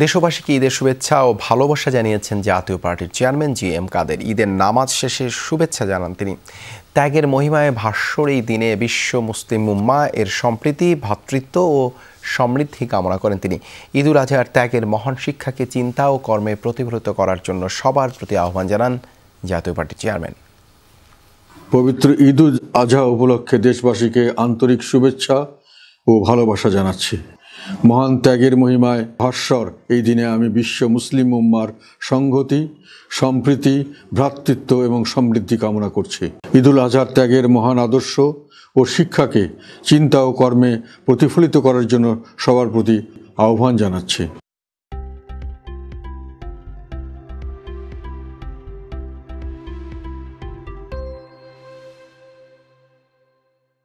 দেশবাসীকে ঈদের শুভেচ্ছা ও ভালোবাসা জানিয়েছেন জাতীয় পার্টির চেয়ারম্যান জি এম কাদের ঈদের নামাজ শেষে শুভেচ্ছা জানান তিনি ত্যাগের মহিমায় ভাস্বর এই দিনে বিশ্ব মুসলিম উম্মা এর সম্প্রীতি ভ্রাতৃত্ব ও সমৃদ্ধি কামনা করেন তিনি ঈদুল আজহার ত্যাগের মহান শিক্ষাকে চিন্তা ও কর্মে প্রতিফলিত করার জন্য সবার প্রতি আহ্বান জানান জাতীয় পার্টির চেয়ারম্যান পবিত্র ঈদুল আজহা উপলক্ষে দেশবাসীকে আন্তরিক শুভেচ্ছা ও ভালোবাসা জানাচ্ছি মহান ত্যাগের মহিমায় ভাস্বর এই দিনে আমি বিশ্ব মুসলিম উম্মার সংহতি সম্প্রীতি ভ্রাতৃত্ব এবং সমৃদ্ধি কামনা করছি ঈদুল আজহার ত্যাগের মহান আদর্শ ও শিক্ষাকে চিন্তা ও কর্মে প্রতিফলিত করার জন্য সবার প্রতি আহ্বান জানাচ্ছি